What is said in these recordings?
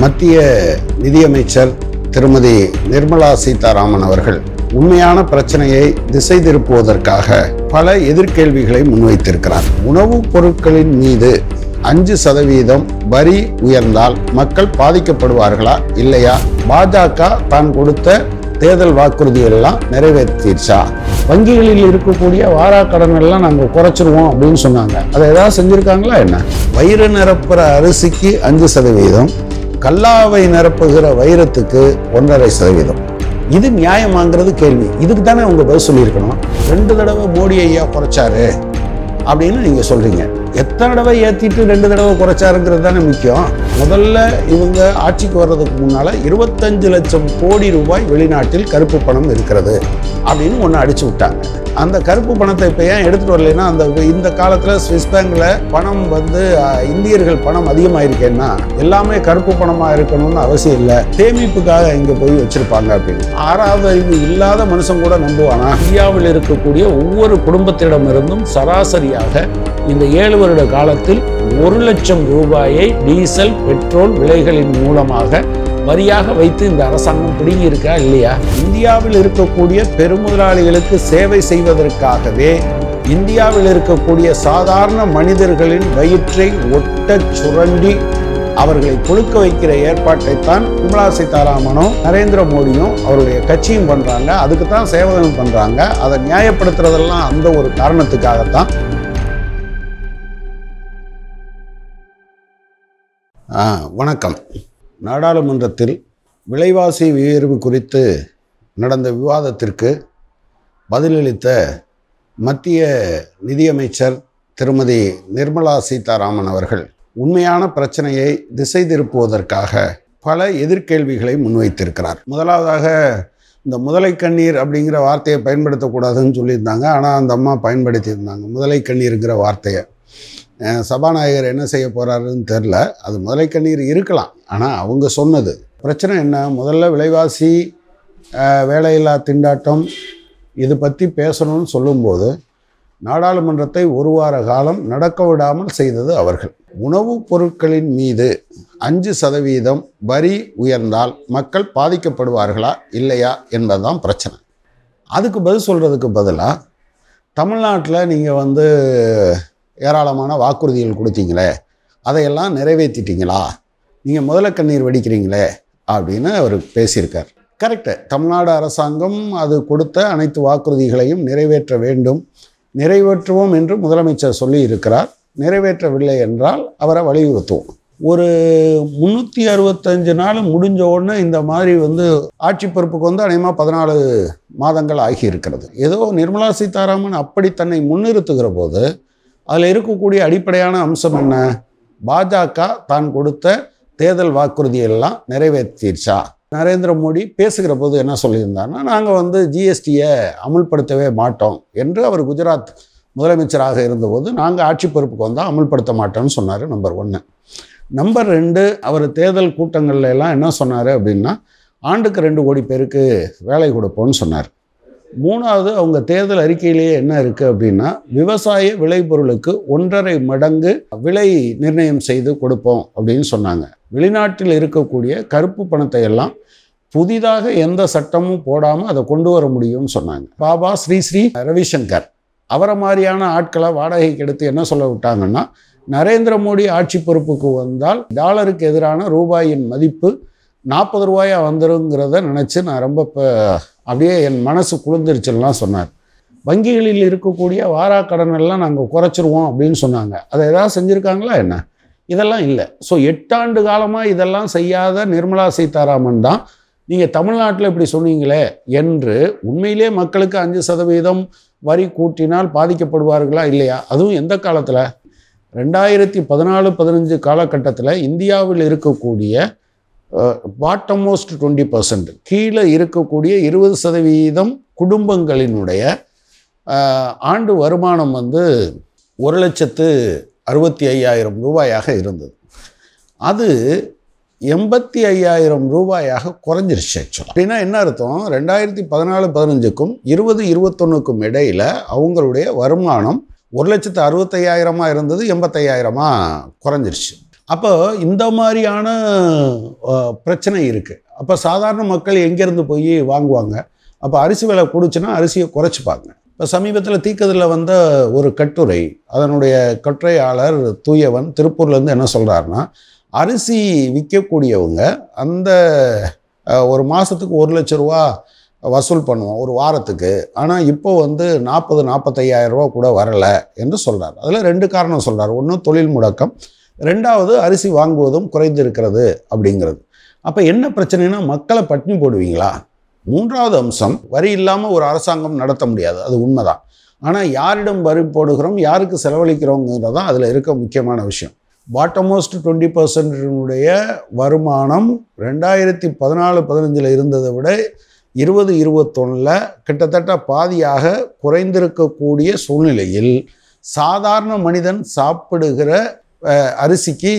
மத்திய நிதியமைச்சர் திருமதி நிர்மலா சீதாராமன் அவர்கள் உண்மையான பிரச்சனையை திசை திருப்புவதற்காக பல எதிர்கேள்விகளை முன்வைத்திருக்கிறார் உணவுப் பொருட்களின் மீது அஞ்சு சதவீதம் வரி உயர்ந்தால் மக்கள் பாதிக்கப்படுவார்களா இல்லையா பாஜக தான் கொடுத்த தேர்தல் எல்லாம் நிறைவேற்றிடுச்சா வங்கிகளில் இருக்கக்கூடிய வாரா கடன்கள்லாம் நாங்கள் குறைச்சிருவோம் அப்படின்னு சொன்னாங்க அதை ஏதாவது செஞ்சுருக்காங்களா என்ன வயிறு நிரப்புற அரிசிக்கு அஞ்சு சதவீதம் கல்லாவை நிரப்புகிற வைரத்துக்கு ஒன்றரை சதவீதம் இது நியாயமாங்கிறது கேள்வி இதுக்கு தானே உங்கள் பதில் சொல்லியிருக்கணும் ரெண்டு தடவை மோடி ஐயா குறைச்சாரு அப்படின்னு நீங்கள் சொல்கிறீங்க எத்தனை தடவை ஏற்றிட்டு ரெண்டு தடவை குறைச்சாருங்கிறது தானே முக்கியம் முதல்ல இவங்க ஆட்சிக்கு வர்றதுக்கு முன்னால் இருபத்தஞ்சு லட்சம் கோடி ரூபாய் வெளிநாட்டில் கருப்பு பணம் இருக்கிறது அப்படின்னு ஒன்று அடிச்சு விட்டாங்க அந்த கருப்பு பணத்தை இப்போ ஏன் எடுத்துகிட்டு வரலைன்னா அந்த இந்த காலத்தில் சுவிஸ் பேங்கில் பணம் வந்து இந்தியர்கள் பணம் அதிகமாக இருக்கேன்னா எல்லாமே கருப்பு பணமாக இருக்கணும்னு அவசியம் இல்லை சேமிப்புக்காக இங்கே போய் வச்சுருப்பாங்க அப்படின்னு ஆறாவது அறிவு இல்லாத மனுஷன் கூட நம்புவானா இந்தியாவில் இருக்கக்கூடிய ஒவ்வொரு குடும்பத்திடமிருந்தும் சராசரியாக இந்த ஏழு வருட காலத்தில் ஒரு லட்சம் ரூபாயை டீசல் பெட்ரோல் விலைகளின் மூலமாக வரியாக வைத்து இந்த அரசாங்கம் பிடிங்கியிருக்கா இல்லையா இந்தியாவில் இருக்கக்கூடிய பெருமுதலாளிகளுக்கு சேவை செய்வதற்காகவே இந்தியாவில் இருக்கக்கூடிய சாதாரண மனிதர்களின் வயிற்றை ஒட்ட சுரண்டி அவர்களை கொடுக்க வைக்கிற ஏற்பாட்டைத்தான் நிர்மலா சீதாராமனும் நரேந்திர மோடியும் அவருடைய கட்சியும் பண்ணுறாங்க அதுக்கு தான் சேவகம் பண்ணுறாங்க அதை நியாயப்படுத்துறதெல்லாம் அந்த ஒரு காரணத்துக்காகத்தான் வணக்கம் நாடாளுமன்றத்தில் விலைவாசி உயர்வு குறித்து நடந்த விவாதத்திற்கு பதிலளித்த மத்திய நிதியமைச்சர் திருமதி நிர்மலா சீதாராமன் அவர்கள் உண்மையான பிரச்சனையை திசை திருப்புவதற்காக பல எதிர்கேள்விகளை முன்வைத்திருக்கிறார் முதலாவதாக இந்த முதலை கண்ணீர் அப்படிங்கிற வார்த்தையை பயன்படுத்தக்கூடாதுன்னு சொல்லியிருந்தாங்க ஆனால் அந்த அம்மா பயன்படுத்தியிருந்தாங்க முதலை கண்ணீருங்கிற வார்த்தையை சபாநாயகர் என்ன செய்ய போகிறாருன்னு தெரில அது முதலை கண்ணீர் இருக்கலாம் ஆனால் அவங்க சொன்னது பிரச்சனை என்ன முதல்ல விலைவாசி வேலையில்லா திண்டாட்டம் இது பற்றி பேசணும்னு சொல்லும்போது நாடாளுமன்றத்தை ஒரு வார காலம் நடக்க விடாமல் செய்தது அவர்கள் உணவுப் பொருட்களின் மீது அஞ்சு சதவீதம் வரி உயர்ந்தால் மக்கள் பாதிக்கப்படுவார்களா இல்லையா என்பதுதான் பிரச்சனை அதுக்கு பதில் சொல்கிறதுக்கு பதிலாக தமிழ்நாட்டில் நீங்கள் வந்து ஏராளமான வாக்குறுதிகள் கொடுத்தீங்களே அதையெல்லாம் நிறைவேற்றிட்டீங்களா நீங்கள் முதல்ல கண்ணீர் வடிக்கிறீங்களே அப்படின்னு அவர் பேசியிருக்கார் கரெக்டு தமிழ்நாடு அரசாங்கம் அது கொடுத்த அனைத்து வாக்குறுதிகளையும் நிறைவேற்ற வேண்டும் நிறைவேற்றுவோம் என்று முதலமைச்சர் சொல்லி இருக்கிறார் நிறைவேற்றவில்லை என்றால் அவரை வலியுறுத்துவோம் ஒரு முந்நூற்றி அறுபத்தஞ்சு நாள் முடிஞ்ச உடனே இந்த மாதிரி வந்து ஆட்சி பொறுப்புக்கு வந்து அநேகமாக பதினாலு மாதங்கள் ஆகியிருக்கிறது ஏதோ நிர்மலா சீதாராமன் அப்படி தன்னை முன்னிறுத்துகிற போது அதில் இருக்கக்கூடிய அடிப்படையான அம்சம் என்ன பாஜக தான் கொடுத்த தேர்தல் வாக்குறுதியெல்லாம் நிறைவேற்றிடுச்சா நரேந்திர மோடி பேசுகிற போது என்ன சொல்லியிருந்தாருன்னா நாங்கள் வந்து ஜிஎஸ்டியை அமுல்படுத்தவே மாட்டோம் என்று அவர் குஜராத் முதலமைச்சராக இருந்தபோது நாங்கள் ஆட்சி பொறுப்புக்கு வந்தால் அமுல்படுத்த மாட்டோம்னு சொன்னார் நம்பர் ஒன்று நம்பர் ரெண்டு அவர் தேர்தல் கூட்டங்கள்லாம் என்ன சொன்னார் அப்படின்னா ஆண்டுக்கு ரெண்டு கோடி பேருக்கு வேலை கொடுப்போம்னு சொன்னார் மூணாவது அவங்க தேர்தல் அறிக்கையிலேயே என்ன இருக்குது அப்படின்னா விவசாய விளைபொருளுக்கு ஒன்றரை மடங்கு விலை நிர்ணயம் செய்து கொடுப்போம் அப்படின்னு சொன்னாங்க வெளிநாட்டில் இருக்கக்கூடிய கருப்பு பணத்தை எல்லாம் புதிதாக எந்த சட்டமும் போடாமல் அதை கொண்டு வர முடியும்னு சொன்னாங்க பாபா ஸ்ரீ ஸ்ரீ ரவிசங்கர் அவரை மாதிரியான ஆட்களை வாடகைக்கு எடுத்து என்ன சொல்ல விட்டாங்கன்னா நரேந்திர மோடி ஆட்சி பொறுப்புக்கு வந்தால் டாலருக்கு எதிரான ரூபாயின் மதிப்பு நாற்பது ரூபாயாக வந்துருங்கிறத நினச்சி நான் ரொம்ப இப்போ அப்படியே என் மனசு குளிர்ந்துருச்சுலாம் சொன்னார் வங்கிகளில் இருக்கக்கூடிய வாரா கடனெல்லாம் நாங்கள் குறைச்சிருவோம் அப்படின்னு சொன்னாங்க அதை ஏதாவது செஞ்சுருக்காங்களா என்ன இதெல்லாம் இல்லை ஸோ எட்டாண்டு காலமாக இதெல்லாம் செய்யாத நிர்மலா சீதாராமன் தான் நீங்கள் தமிழ்நாட்டில் இப்படி சொன்னீங்களே என்று உண்மையிலே மக்களுக்கு அஞ்சு சதவீதம் வரி கூட்டினால் பாதிக்கப்படுவார்களா இல்லையா அதுவும் எந்த காலத்தில் ரெண்டாயிரத்தி பதினாலு பதினஞ்சு காலகட்டத்தில் இந்தியாவில் இருக்கக்கூடிய பாட்டம் மோஸ்ட் டுவெண்ட்டி பர்சன்ட் கீழே இருக்கக்கூடிய இருபது சதவீதம் குடும்பங்களினுடைய ஆண்டு வருமானம் வந்து ஒரு லட்சத்து அறுபத்தி ஐயாயிரம் ரூபாயாக இருந்தது அது எண்பத்தி ஐயாயிரம் ரூபாயாக குறைஞ்சிருச்சு ஆக்சுவலாக அப்படின்னா என்ன அர்த்தம் ரெண்டாயிரத்தி பதினாலு பதினஞ்சுக்கும் இருபது இருபத்தொன்னுக்கும் இடையில் அவங்களுடைய வருமானம் ஒரு லட்சத்து அறுபத்தையாயிரமாக இருந்தது எண்பத்தையாயிரமாக குறைஞ்சிருச்சு அப்போ இந்த மாதிரியான பிரச்சனை இருக்குது அப்போ சாதாரண மக்கள் எங்கேருந்து போய் வாங்குவாங்க அப்போ அரிசி விலை கொடுச்சுன்னா அரிசியை குறைச்சிப்பாங்க இப்போ சமீபத்தில் தீக்கதில் வந்த ஒரு கட்டுரை அதனுடைய கட்டுரையாளர் தூயவன் திருப்பூர்லேருந்து என்ன சொல்கிறாருன்னா அரிசி விற்கக்கூடியவங்க அந்த ஒரு மாதத்துக்கு ஒரு லட்ச ரூபா வசூல் பண்ணுவோம் ஒரு வாரத்துக்கு ஆனால் இப்போ வந்து நாற்பது நாற்பத்தையாயிரம் ரூபா கூட வரலை என்று சொல்கிறார் அதில் ரெண்டு காரணம் சொல்கிறார் ஒன்று தொழில் முடக்கம் ரெண்டாவது அரிசி வாங்குவதும் குறைந்திருக்கிறது அப்படிங்கிறது அப்போ என்ன பிரச்சனைனா மக்களை பட்டினி போடுவீங்களா மூன்றாவது அம்சம் வரி இல்லாமல் ஒரு அரசாங்கம் நடத்த முடியாது அது உண்மைதான் ஆனால் யாரிடம் வரி போடுகிறோம் யாருக்கு செலவழிக்கிறோங்கிறது தான் அதில் இருக்க முக்கியமான விஷயம் பாட்டமோஸ்ட் டுவெண்ட்டி பர்சன்டினுடைய வருமானம் ரெண்டாயிரத்தி பதினாலு பதினஞ்சில் இருந்ததை விட இருபது இருபத்தொன்னில் கிட்டத்தட்ட பாதியாக குறைந்திருக்கக்கூடிய சூழ்நிலையில் சாதாரண மனிதன் சாப்பிடுகிற அரிசிக்கு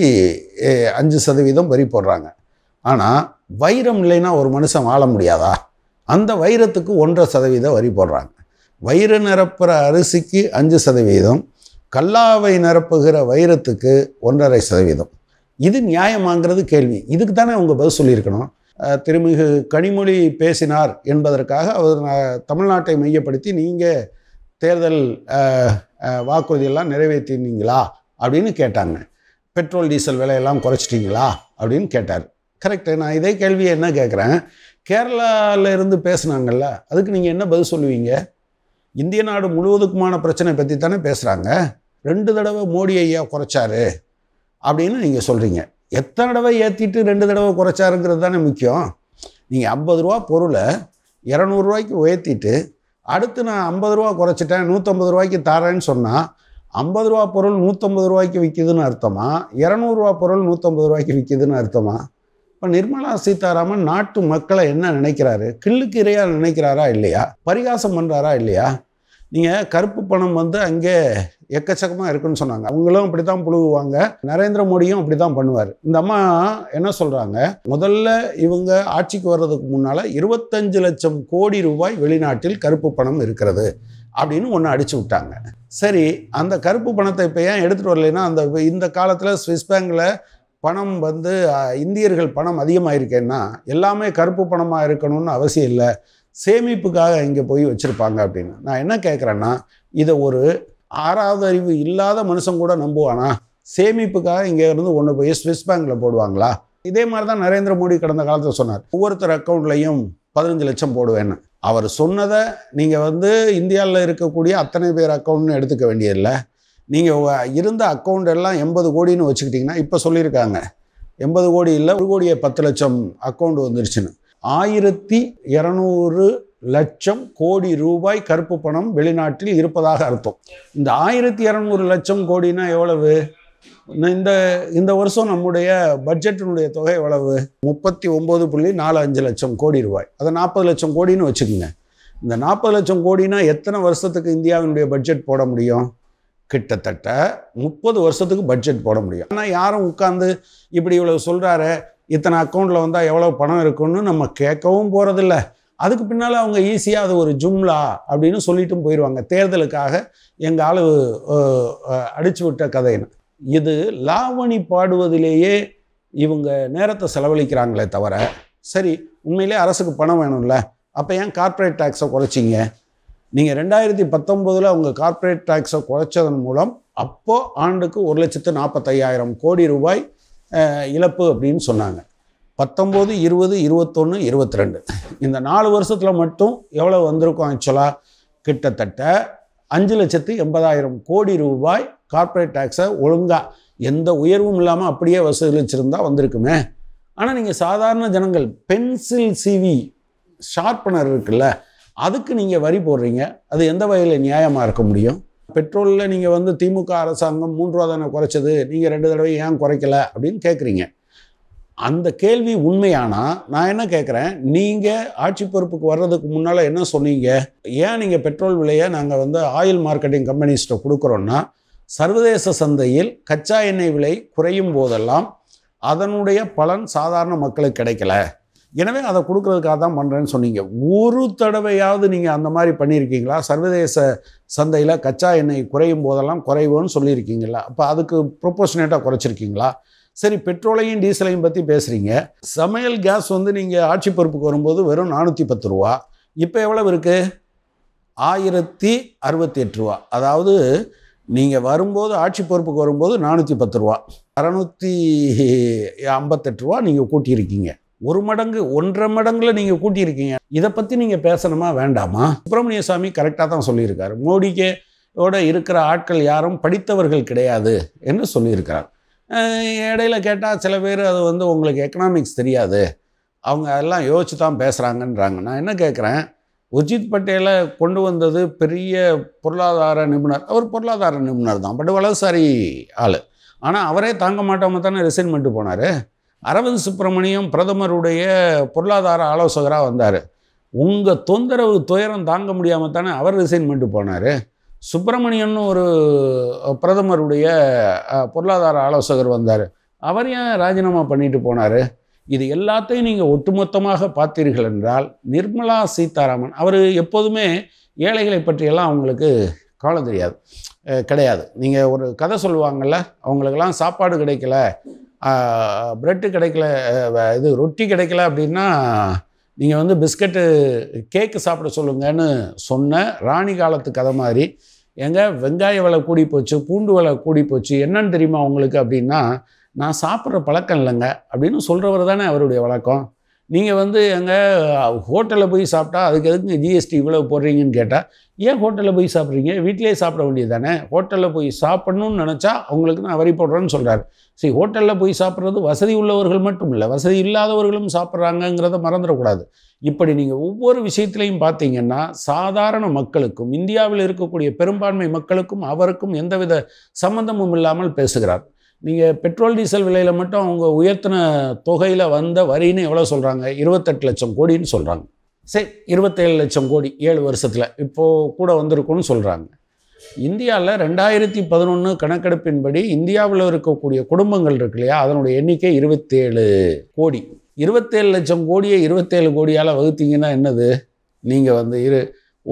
அஞ்சு சதவீதம் வரி போடுறாங்க ஆனால் வைரம் இல்லைன்னா ஒரு மனுஷன் வாழ முடியாதா அந்த வைரத்துக்கு ஒன்றரை சதவீதம் வரி போடுறாங்க வைரம் நிரப்புகிற அரிசிக்கு அஞ்சு சதவீதம் கல்லாவை நிரப்புகிற வைரத்துக்கு ஒன்றரை சதவீதம் இது நியாயமாங்கிறது கேள்வி இதுக்கு தானே அவங்க பதில் சொல்லியிருக்கணும் திருமிகு கனிமொழி பேசினார் என்பதற்காக அவர் தமிழ்நாட்டை மையப்படுத்தி நீங்கள் தேர்தல் வாக்குறுதியெல்லாம் நிறைவேற்றினீங்களா அப்படின்னு கேட்டாங்க பெட்ரோல் டீசல் விலையெல்லாம் குறைச்சிட்டிங்களா அப்படின்னு கேட்டார் கரெக்டு நான் இதே கேள்வியை என்ன கேட்குறேன் கேரளாவில் இருந்து பேசுனாங்கல்ல அதுக்கு நீங்கள் என்ன பதில் சொல்லுவீங்க இந்திய நாடு முழுவதுக்குமான பிரச்சனை பற்றி தானே பேசுகிறாங்க ரெண்டு தடவை மோடி ஐயா குறைச்சாரு அப்படின்னு நீங்கள் சொல்கிறீங்க எத்தனை தடவை ஏற்றிட்டு ரெண்டு தடவை குறைச்சாருங்கிறது தானே முக்கியம் நீங்கள் ஐம்பது ரூபா பொருளை இரநூறுவாய்க்கு உயர்த்திட்டு அடுத்து நான் ஐம்பது ரூபா குறைச்சிட்டேன் நூற்றம்பது ரூபாய்க்கு தாரேன்னு சொன்னால் ஐம்பது ரூபா பொருள் நூற்றம்பது ரூபாய்க்கு விற்கிதுன்னு அர்த்தமா இரநூறுவா பொருள் நூற்றம்பது ரூபாய்க்கு விற்கிதுன்னு அர்த்தமா இப்போ நிர்மலா சீதாராமன் நாட்டு மக்களை என்ன நினைக்கிறாரு கிள்ளுக்கு இறையாக நினைக்கிறாரா இல்லையா பரிகாசம் பண்ணுறாரா இல்லையா நீங்கள் கருப்பு பணம் வந்து அங்கே எக்கச்சக்கமாக இருக்குன்னு சொன்னாங்க அவங்களும் அப்படி தான் புழுகுவாங்க நரேந்திர மோடியும் அப்படி தான் பண்ணுவார் இந்த அம்மா என்ன சொல்கிறாங்க முதல்ல இவங்க ஆட்சிக்கு வர்றதுக்கு முன்னால் இருபத்தஞ்சு லட்சம் கோடி ரூபாய் வெளிநாட்டில் கருப்பு பணம் இருக்கிறது அப்படின்னு ஒன்று அடிச்சு விட்டாங்க சரி அந்த கருப்பு பணத்தை இப்போ ஏன் எடுத்துகிட்டு வரலைன்னா அந்த இந்த காலத்தில் ஸ்விஸ் பேங்கில் பணம் வந்து இந்தியர்கள் பணம் அதிகமாக இருக்கேன்னா எல்லாமே கருப்பு பணமாக இருக்கணும்னு அவசியம் இல்லை சேமிப்புக்காக இங்கே போய் வச்சுருப்பாங்க அப்படின்னு நான் என்ன கேட்குறேன்னா இதை ஒரு ஆறாவது அறிவு இல்லாத மனுஷன் கூட நம்புவானா சேமிப்புக்காக இருந்து ஒன்று போய் ஸ்விஸ் பேங்கில் போடுவாங்களா இதே மாதிரி தான் நரேந்திர மோடி கடந்த காலத்தில் சொன்னார் ஒவ்வொருத்தர் அக்கௌண்ட்லையும் பதினஞ்சு லட்சம் போடுவேன்னு அவர் சொன்னதை நீங்கள் வந்து இந்தியாவில் இருக்கக்கூடிய அத்தனை பேர் அக்கௌண்ட்னு எடுத்துக்க வேண்டியதில்லை நீங்கள் இருந்த அக்கௌண்ட் எல்லாம் எண்பது கோடின்னு வச்சுக்கிட்டிங்கன்னா இப்போ சொல்லியிருக்காங்க எண்பது கோடி இல்லை ஒரு கோடியே பத்து லட்சம் அக்கௌண்ட் வந்துருச்சுன்னு ஆயிரத்தி இரநூறு லட்சம் கோடி ரூபாய் கருப்பு பணம் வெளிநாட்டில் இருப்பதாக அர்த்தம் இந்த ஆயிரத்தி இரநூறு லட்சம் கோடினா எவ்வளவு இந்த இந்த வருஷம் நம்முடைய பட்ஜெட்டினுடைய தொகை எவ்வளவு முப்பத்தி ஒம்பது புள்ளி நாலு அஞ்சு லட்சம் கோடி ரூபாய் அதை நாற்பது லட்சம் கோடின்னு வச்சுக்கோங்க இந்த நாற்பது லட்சம் கோடினா எத்தனை வருஷத்துக்கு இந்தியாவினுடைய பட்ஜெட் போட முடியும் கிட்டத்தட்ட முப்பது வருஷத்துக்கு பட்ஜெட் போட முடியும் ஆனால் யாரும் உட்காந்து இப்படி இவ்வளவு சொல்கிறாரு இத்தனை அக்கௌண்ட்டில் வந்தால் எவ்வளோ பணம் இருக்குன்னு நம்ம கேட்கவும் போகிறதில்ல அதுக்கு பின்னால் அவங்க ஈஸியாக அது ஒரு ஜும்லா அப்படின்னு சொல்லிட்டும் போயிடுவாங்க தேர்தலுக்காக எங்கள் ஆளு அடிச்சு விட்ட கதைன்னு இது லாவணி பாடுவதிலேயே இவங்க நேரத்தை செலவழிக்கிறாங்களே தவிர சரி உண்மையிலே அரசுக்கு பணம் வேணும்ல அப்போ ஏன் கார்ப்பரேட் டேக்ஸை குறைச்சிங்க நீங்கள் ரெண்டாயிரத்தி பத்தொம்போதில் அவங்க கார்ப்பரேட் டேக்ஸை குறைச்சதன் மூலம் அப்போது ஆண்டுக்கு ஒரு லட்சத்து நாற்பத்தையாயிரம் கோடி ரூபாய் இழப்பு அப்படின்னு சொன்னாங்க பத்தொம்போது இருபது இருபத்தொன்று இருபத்தி ரெண்டு இந்த நாலு வருஷத்தில் மட்டும் எவ்வளோ வந்திருக்கும் ஆக்சுவலாக கிட்டத்தட்ட அஞ்சு லட்சத்து எண்பதாயிரம் கோடி ரூபாய் கார்ப்பரேட் டேக்ஸை ஒழுங்காக எந்த உயர்வும் இல்லாமல் அப்படியே வசூலிச்சிருந்தா வந்திருக்குமே ஆனால் நீங்கள் சாதாரண ஜனங்கள் பென்சில் சிவி ஷார்ப்பனர் இருக்குல்ல அதுக்கு நீங்கள் வரி போடுறீங்க அது எந்த வகையில் நியாயமாக இருக்க முடியும் பெட்ரோலில் நீங்கள் வந்து திமுக அரசாங்கம் மூன்று ரூபா தானே குறைச்சது நீங்கள் ரெண்டு தடவை ஏன் குறைக்கல அப்படின்னு கேட்குறீங்க அந்த கேள்வி உண்மையானால் நான் என்ன கேட்குறேன் நீங்கள் ஆட்சி பொறுப்புக்கு வர்றதுக்கு முன்னால் என்ன சொன்னீங்க ஏன் நீங்கள் பெட்ரோல் விலையை நாங்கள் வந்து ஆயில் மார்க்கெட்டிங் கம்பெனிஸ்ட்டை கொடுக்குறோன்னா சர்வதேச சந்தையில் கச்சா எண்ணெய் விலை குறையும் போதெல்லாம் அதனுடைய பலன் சாதாரண மக்களுக்கு கிடைக்கல எனவே அதை கொடுக்கறதுக்காக தான் பண்ணுறேன்னு சொன்னீங்க ஒரு தடவையாவது நீங்கள் அந்த மாதிரி பண்ணியிருக்கீங்களா சர்வதேச சந்தையில் கச்சா எண்ணெய் குறையும் போதெல்லாம் குறைவோன்னு சொல்லியிருக்கீங்களா அப்போ அதுக்கு ப்ரொப்போஷனேட்டாக குறைச்சிருக்கீங்களா சரி பெட்ரோலையும் டீசலையும் பற்றி பேசுகிறீங்க சமையல் கேஸ் வந்து நீங்கள் ஆட்சி பொறுப்புக்கு வரும்போது வெறும் நானூற்றி பத்து ரூபா இப்போ எவ்வளவு இருக்குது ஆயிரத்தி அறுபத்தி எட்டு ரூபா அதாவது நீங்கள் வரும்போது ஆட்சி பொறுப்புக்கு வரும்போது நானூற்றி பத்து ரூபா அறநூற்றி ஐம்பத்தெட்டு ரூபா நீங்கள் கூட்டியிருக்கீங்க ஒரு மடங்கு ஒன்றரை மடங்கில் நீங்கள் கூட்டியிருக்கீங்க இதை பற்றி நீங்கள் பேசணுமா வேண்டாமா சுப்பிரமணிய சாமி கரெக்டாக தான் சொல்லியிருக்காரு மோடிக்கே ஓட இருக்கிற ஆட்கள் யாரும் படித்தவர்கள் கிடையாது என்று சொல்லியிருக்கிறார் இடையில கேட்டால் சில பேர் அது வந்து உங்களுக்கு எக்கனாமிக்ஸ் தெரியாது அவங்க அதெல்லாம் யோசிச்சு தான் பேசுகிறாங்கன்றாங்க நான் என்ன கேட்குறேன் உர்ஜித் பட்டேலை கொண்டு வந்தது பெரிய பொருளாதார நிபுணர் அவர் பொருளாதார நிபுணர் தான் பட் வலதுசாரி ஆள் ஆனால் அவரே தாங்க மாட்டாமல் தானே ரிசைன்மெண்ட் போனார் அரவிந்த் சுப்பிரமணியம் பிரதமருடைய பொருளாதார ஆலோசகராக வந்தார் உங்கள் தொந்தரவு துயரம் தாங்க முடியாமல் தானே அவர் ரிசைன்மெண்ட் போனார் சுப்பிரமணியன் ஒரு பிரதமருடைய பொருளாதார ஆலோசகர் வந்தார் அவர் ஏன் ராஜினாமா பண்ணிட்டு போனார் இது எல்லாத்தையும் நீங்கள் ஒட்டுமொத்தமாக பார்த்தீர்கள் என்றால் நிர்மலா சீதாராமன் அவர் எப்போதுமே ஏழைகளை பற்றியெல்லாம் அவங்களுக்கு காலம் தெரியாது கிடையாது நீங்கள் ஒரு கதை சொல்லுவாங்கள்ல அவங்களுக்கெல்லாம் சாப்பாடு கிடைக்கல ப்ரெட்டு கிடைக்கல இது ரொட்டி கிடைக்கல அப்படின்னா நீங்கள் வந்து பிஸ்கட்டு கேக்கு சாப்பிட சொல்லுங்கன்னு சொன்ன ராணி காலத்து கதை மாதிரி எங்கே வெங்காய விலை கூடி போச்சு பூண்டு விலை கூடி போச்சு என்னன்னு தெரியுமா அவங்களுக்கு அப்படின்னா நான் சாப்பிட்ற பழக்கம் இல்லைங்க அப்படின்னு சொல்கிறவர் தானே அவருடைய வழக்கம் நீங்கள் வந்து எங்கே ஹோட்டலில் போய் சாப்பிட்டா அதுக்கு எதுக்கு ஜிஎஸ்டி இவ்வளோ போடுறீங்கன்னு கேட்டால் ஏன் ஹோட்டலில் போய் சாப்பிட்றீங்க வீட்டிலே சாப்பிட வேண்டியது தானே ஹோட்டலில் போய் சாப்பிட்ணுன்னு நினச்சா அவங்களுக்கு நான் வரி போடுறேன்னு சொல்கிறார் சரி ஹோட்டலில் போய் சாப்பிட்றது வசதி உள்ளவர்கள் மட்டும் இல்லை வசதி இல்லாதவர்களும் சாப்பிட்றாங்கங்கிறத மறந்துடக்கூடாது இப்படி நீங்கள் ஒவ்வொரு விஷயத்துலையும் பார்த்தீங்கன்னா சாதாரண மக்களுக்கும் இந்தியாவில் இருக்கக்கூடிய பெரும்பான்மை மக்களுக்கும் அவருக்கும் எந்தவித சம்மந்தமும் இல்லாமல் பேசுகிறார் நீங்கள் பெட்ரோல் டீசல் விலையில் மட்டும் அவங்க உயர்த்தின தொகையில் வந்த வரின்னு எவ்வளோ சொல்கிறாங்க இருபத்தெட்டு லட்சம் கோடின்னு சொல்கிறாங்க சரி இருபத்தேழு லட்சம் கோடி ஏழு வருஷத்தில் இப்போது கூட வந்திருக்கும்னு சொல்கிறாங்க இந்தியாவில் ரெண்டாயிரத்தி பதினொன்று கணக்கெடுப்பின்படி இந்தியாவில் இருக்கக்கூடிய குடும்பங்கள் இருக்கு இல்லையா அதனுடைய எண்ணிக்கை இருபத்தேழு கோடி இருபத்தேழு லட்சம் கோடியை இருபத்தேழு கோடியால் வகுத்தீங்கன்னா என்னது நீங்கள் வந்து இரு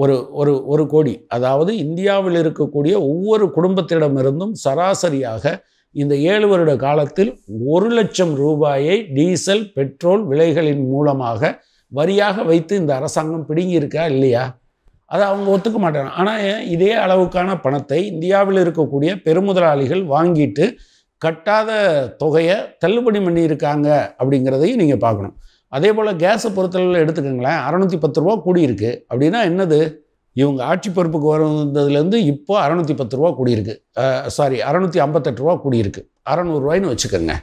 ஒரு ஒரு ஒரு கோடி அதாவது இந்தியாவில் இருக்கக்கூடிய ஒவ்வொரு குடும்பத்திடமிருந்தும் சராசரியாக இந்த ஏழு வருட காலத்தில் ஒரு லட்சம் ரூபாயை டீசல் பெட்ரோல் விலைகளின் மூலமாக வரியாக வைத்து இந்த அரசாங்கம் பிடுங்கியிருக்கா இல்லையா அதை அவங்க ஒத்துக்க மாட்டாங்க ஆனால் இதே அளவுக்கான பணத்தை இந்தியாவில் இருக்கக்கூடிய பெருமுதலாளிகள் வாங்கிட்டு கட்டாத தொகையை தள்ளுபடி பண்ணியிருக்காங்க அப்படிங்கிறதையும் நீங்கள் பார்க்கணும் அதே போல் கேஸை பொறுத்தளவில் எடுத்துக்கோங்களேன் அறநூற்றி பத்து ரூபா கூடியிருக்கு அப்படின்னா என்னது இவங்க ஆட்சி பொறுப்புக்கு வந்ததுலேருந்து இப்போ அறநூற்றி பத்து ரூபா கூடியிருக்கு சாரி அறநூற்றி ஐம்பத்தெட்டு ரூபா கூடியிருக்கு அறநூறுவாயின்னு வச்சுக்கோங்க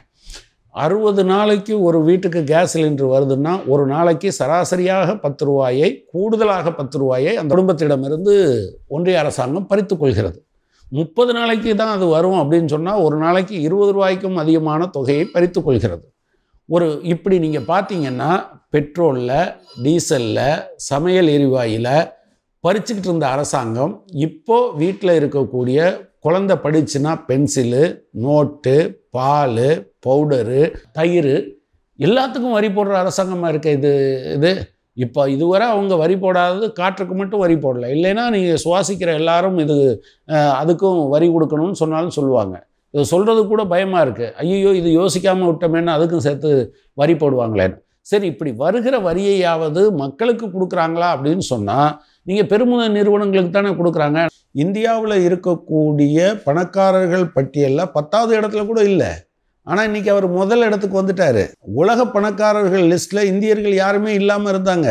அறுபது நாளைக்கு ஒரு வீட்டுக்கு கேஸ் சிலிண்டர் வருதுன்னா ஒரு நாளைக்கு சராசரியாக பத்து ரூபாயை கூடுதலாக பத்து ரூபாயை அந்த குடும்பத்திடமிருந்து ஒன்றிய அரசாங்கம் பறித்து கொள்கிறது முப்பது நாளைக்கு தான் அது வரும் அப்படின்னு சொன்னால் ஒரு நாளைக்கு இருபது ரூபாய்க்கும் அதிகமான தொகையை பறித்து கொள்கிறது ஒரு இப்படி நீங்கள் பார்த்தீங்கன்னா பெட்ரோலில் டீசலில் சமையல் எரிவாயில் பறிச்சுக்கிட்டு இருந்த அரசாங்கம் இப்போ வீட்டில் இருக்கக்கூடிய குழந்தை படிச்சுன்னா பென்சிலு நோட்டு பால் பவுடரு தயிர் எல்லாத்துக்கும் வரி போடுற அரசாங்கமாக இருக்க இது இது இப்போ இதுவரை அவங்க வரி போடாதது காற்றுக்கு மட்டும் வரி போடலை இல்லைன்னா நீங்கள் சுவாசிக்கிற எல்லாரும் இது அதுக்கும் வரி கொடுக்கணும்னு சொன்னாலும் சொல்லுவாங்க இது சொல்கிறது கூட பயமாக இருக்குது ஐயோ இது யோசிக்காமல் விட்டோமேன்னு அதுக்கும் சேர்த்து வரி போடுவாங்களேன்னு சரி இப்படி வருகிற வரியையாவது மக்களுக்கு கொடுக்குறாங்களா அப்படின்னு சொன்னால் நீங்கள் பெருமுதல் நிறுவனங்களுக்கு தானே கொடுக்குறாங்க இந்தியாவில் இருக்கக்கூடிய பணக்காரர்கள் பட்டியலில் பத்தாவது இடத்துல கூட இல்லை ஆனால் இன்றைக்கி அவர் முதல் இடத்துக்கு வந்துட்டார் உலக பணக்காரர்கள் லிஸ்ட்டில் இந்தியர்கள் யாருமே இல்லாமல் இருந்தாங்க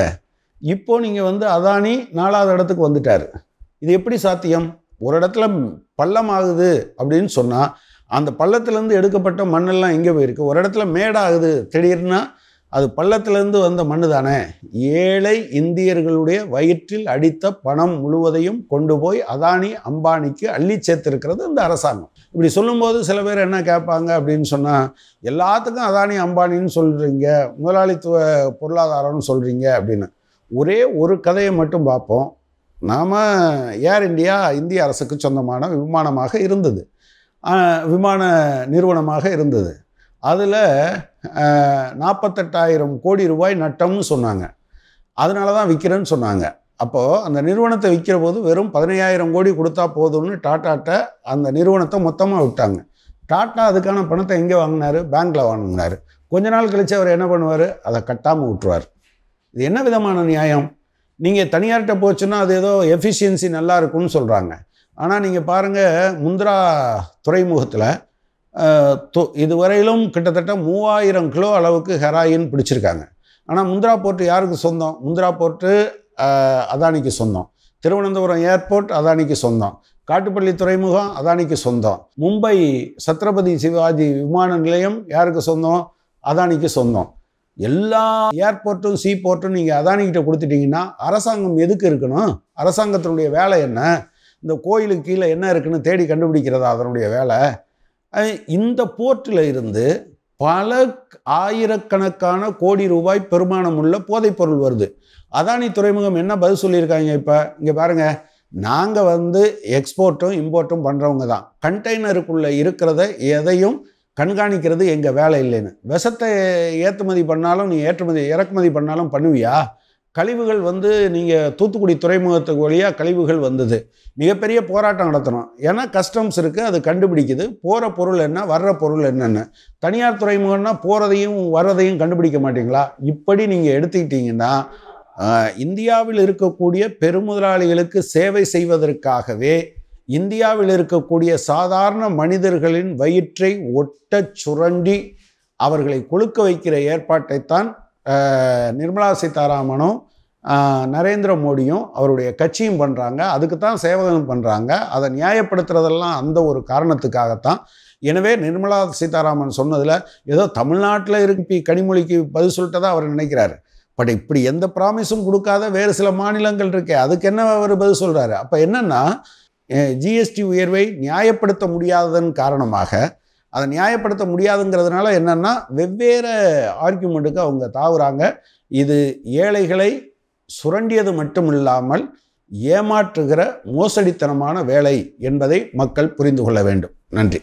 இப்போது நீங்கள் வந்து அதானி நாலாவது இடத்துக்கு வந்துட்டார் இது எப்படி சாத்தியம் ஒரு இடத்துல பள்ளம் ஆகுது அப்படின்னு சொன்னால் அந்த பள்ளத்துலேருந்து எடுக்கப்பட்ட மண்ணெல்லாம் எங்கே போயிருக்கு ஒரு இடத்துல மேடாகுது திடீர்னா அது பள்ளத்திலிருந்து வந்த மண்ணு தானே ஏழை இந்தியர்களுடைய வயிற்றில் அடித்த பணம் முழுவதையும் கொண்டு போய் அதானி அம்பானிக்கு அள்ளி சேர்த்திருக்கிறது இந்த அரசாங்கம் இப்படி சொல்லும்போது சில பேர் என்ன கேட்பாங்க அப்படின்னு சொன்னால் எல்லாத்துக்கும் அதானி அம்பானின்னு சொல்கிறீங்க முதலாளித்துவ பொருளாதாரம்னு சொல்கிறீங்க அப்படின்னு ஒரே ஒரு கதையை மட்டும் பார்ப்போம் நாம் ஏர் இந்தியா இந்திய அரசுக்கு சொந்தமான விமானமாக இருந்தது விமான நிறுவனமாக இருந்தது அதில் நாற்பத்தெட்டாயிரம் கோடி ரூபாய் நட்டம்னு சொன்னாங்க அதனால தான் விற்கிறேன்னு சொன்னாங்க அப்போது அந்த நிறுவனத்தை விற்கிற போது வெறும் பதினையாயிரம் கோடி கொடுத்தா போதும்னு டாட்டாட்ட அந்த நிறுவனத்தை மொத்தமாக விட்டாங்க டாட்டா அதுக்கான பணத்தை எங்கே வாங்கினார் பேங்க்கில் வாங்கினார் கொஞ்ச நாள் கழித்து அவர் என்ன பண்ணுவார் அதை கட்டாமல் விட்டுருவார் இது என்ன விதமான நியாயம் நீங்கள் தனியார்கிட்ட போச்சுன்னா அது ஏதோ எஃபிஷியன்சி நல்லா இருக்கும்னு சொல்கிறாங்க ஆனால் நீங்கள் பாருங்கள் முந்திரா துறைமுகத்தில் இதுவரையிலும் கிட்டத்தட்ட மூவாயிரம் கிலோ அளவுக்கு ஹெராயின் பிடிச்சிருக்காங்க ஆனால் முந்திரா போர்ட் யாருக்கு சொந்தம் முந்திரா போர்ட்டு அதானிக்கு சொந்தம் திருவனந்தபுரம் ஏர்போர்ட் அதானிக்கு சொந்தம் காட்டுப்பள்ளி துறைமுகம் அதானிக்கு சொந்தம் மும்பை சத்ரபதி சிவாஜி விமான நிலையம் யாருக்கு சொந்தம் அதானிக்கு சொந்தம் எல்லா ஏர்போர்ட்டும் சீ போர்ட்டும் நீங்கள் அதானிக்கிட்ட கொடுத்துட்டிங்கன்னா அரசாங்கம் எதுக்கு இருக்கணும் அரசாங்கத்தினுடைய வேலை என்ன இந்த கோயிலுக்கு கீழே என்ன இருக்குன்னு தேடி கண்டுபிடிக்கிறதா அதனுடைய வேலை இந்த போர்ட்டில் இருந்து பல ஆயிரக்கணக்கான கோடி ரூபாய் பெருமானம் உள்ள போதைப்பொருள் வருது அதானி துறைமுகம் என்ன பதில் சொல்லியிருக்காங்க இப்போ இங்கே பாருங்கள் நாங்கள் வந்து எக்ஸ்போர்ட்டும் இம்போர்ட்டும் பண்ணுறவங்க தான் கண்டெய்னருக்குள்ளே இருக்கிறத எதையும் கண்காணிக்கிறது எங்கள் வேலை இல்லைன்னு விஷத்தை ஏற்றுமதி பண்ணாலும் நீ ஏற்றுமதி இறக்குமதி பண்ணாலும் பண்ணுவியா கழிவுகள் வந்து நீங்கள் தூத்துக்குடி துறைமுகத்துக்கு வழியாக கழிவுகள் வந்தது மிகப்பெரிய போராட்டம் நடத்தணும் ஏன்னா கஸ்டம்ஸ் இருக்குது அது கண்டுபிடிக்குது போகிற பொருள் என்ன வர்ற பொருள் என்னென்னு தனியார் துறைமுகம்னா போகிறதையும் வர்றதையும் கண்டுபிடிக்க மாட்டிங்களா இப்படி நீங்கள் எடுத்துக்கிட்டிங்கன்னா இந்தியாவில் இருக்கக்கூடிய பெருமுதலாளிகளுக்கு சேவை செய்வதற்காகவே இந்தியாவில் இருக்கக்கூடிய சாதாரண மனிதர்களின் வயிற்றை ஒட்டச் சுரண்டி அவர்களை கொழுக்க வைக்கிற ஏற்பாட்டைத்தான் நிர்மலா சீதாராமனும் நரேந்திர மோடியும் அவருடைய கட்சியும் பண்ணுறாங்க அதுக்கு தான் சேவகம் பண்ணுறாங்க அதை நியாயப்படுத்துறதெல்லாம் அந்த ஒரு காரணத்துக்காகத்தான் எனவே நிர்மலா சீதாராமன் சொன்னதில் ஏதோ தமிழ்நாட்டில் இருப்பி கனிமொழிக்கு பதில் சொல்லிட்டதாக அவர் நினைக்கிறாரு பட் இப்படி எந்த ப்ராமிஸும் கொடுக்காத வேறு சில மாநிலங்கள் இருக்கே அதுக்கு என்ன அவர் பதில் சொல்கிறாரு அப்போ என்னென்னா ஜிஎஸ்டி உயர்வை நியாயப்படுத்த முடியாததன் காரணமாக அதை நியாயப்படுத்த முடியாதுங்கிறதுனால என்னென்னா வெவ்வேறு ஆர்கியூமெண்ட்டுக்கு அவங்க தாவுறாங்க இது ஏழைகளை சுரண்டியது மட்டும் இல்லாமல் ஏமாற்றுகிற மோசடித்தனமான வேலை என்பதை மக்கள் புரிந்து கொள்ள வேண்டும் நன்றி